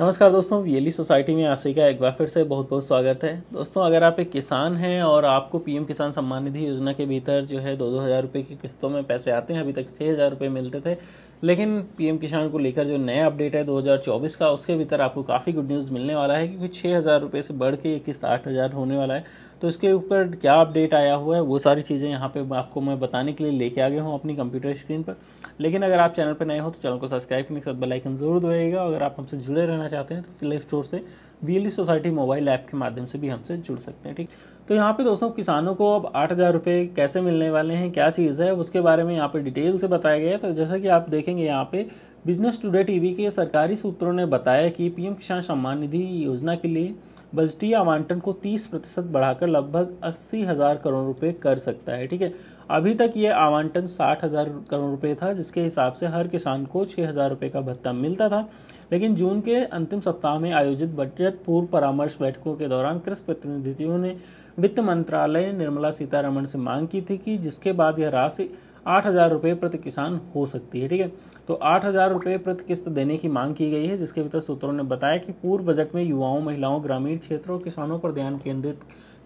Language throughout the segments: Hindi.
नमस्कार दोस्तों वीएली सोसाइटी e में आप सभी का एक बार फिर से बहुत बहुत स्वागत है दोस्तों अगर आप एक किसान हैं और आपको पीएम किसान सम्मान निधि योजना के भीतर जो है दो दो हज़ार रुपये की किस्तों में पैसे आते हैं अभी तक छः हज़ार रुपये मिलते थे लेकिन पीएम किसान को लेकर जो नया अपडेट है 2024 का उसके भीतर आपको काफ़ी गुड न्यूज़ मिलने वाला है क्योंकि छः हज़ार रुपये से बढ़ के ये किस्त आठ हज़ार होने वाला है तो इसके ऊपर क्या अपडेट आया हुआ है वो सारी चीज़ें यहाँ पे आपको मैं बताने के लिए लेके आ गया हूँ अपनी कंप्यूटर स्क्रीन पर लेकिन अगर आप चैनल पर नए हो तो चैनल को सब्सक्राइब करने के साथ बेलाइकन जरूर दबाइएगा अगर आप हमसे जुड़े रहना करना चाहते हैं तो प्ले स्टोर से वीएलडी सोसाइटी मोबाइल ऐप के माध्यम से भी हमसे जुड़ सकते हैं ठीक तो यहाँ पे दोस्तों किसानों को अब आठ हज़ार रुपये कैसे मिलने वाले हैं क्या चीज़ है उसके बारे में यहाँ पे डिटेल से बताया गया है तो जैसा कि आप देखेंगे यहाँ पे बिजनेस टुडे टीवी के सरकारी सूत्रों ने बताया कि पीएम किसान सम्मान निधि योजना के लिए बजटीय आवंटन को 30 प्रतिशत बढ़ाकर लगभग अस्सी हज़ार करोड़ रुपए कर सकता है ठीक है अभी तक ये आवंटन साठ हज़ार करोड़ रुपए था जिसके हिसाब से हर किसान को छः हज़ार रुपये का भत्ता मिलता था लेकिन जून के अंतिम सप्ताह में आयोजित बजट पूर्व परामर्श बैठकों के दौरान कृषि प्रतिनिधियों ने वित्त मंत्रालय निर्मला सीतारमण से मांग की थी कि जिसके बाद यह राशि आठ हज़ार रुपये प्रति किसान हो सकती है ठीक है तो आठ हज़ार रुपये प्रति किस्त देने की मांग की गई है जिसके भीतर सूत्रों ने बताया कि पूर्व बजट में युवाओं महिलाओं ग्रामीण क्षेत्रों और किसानों पर ध्यान केंद्रित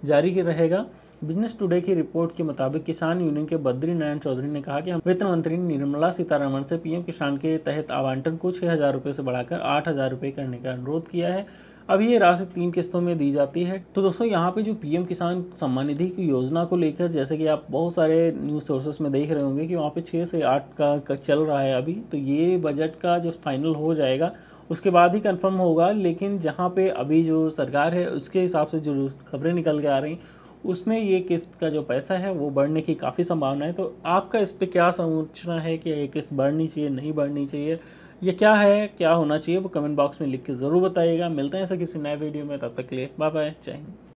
जारी रहेगा बिजनेस टुडे की रिपोर्ट के मुताबिक किसान यूनियन के बद्री नारायण चौधरी ने कहा कि हम वित्त मंत्री निर्मला सीतारमण से पीएम किसान के तहत आवंटन को छह हजार रुपये से बढ़ाकर आठ हजार रुपये करने का अनुरोध किया है अब ये राशि तीन किस्तों में दी जाती है तो दोस्तों यहाँ पे जो पीएम किसान सम्मान निधि की योजना को लेकर जैसे कि आप बहुत सारे न्यूज सोर्सेस में देख रहे होंगे कि वहाँ पे छः से आठ का, का चल रहा है अभी तो ये बजट का जो फाइनल हो जाएगा उसके बाद ही कंफर्म होगा लेकिन जहाँ पे अभी जो सरकार है उसके हिसाब से जो खबरें निकल के आ रही हैं उसमें ये किस्त का जो पैसा है वो बढ़ने की काफ़ी संभावना है तो आपका इस पर क्या समूचना है कि ये किस्त बढ़नी चाहिए नहीं बढ़नी चाहिए ये क्या है क्या होना चाहिए वो कमेंट बॉक्स में लिख के ज़रूर बताइएगा मिलते हैं ऐसे किसी नए वीडियो में तब तक के लिए बाय बाय जय हिंद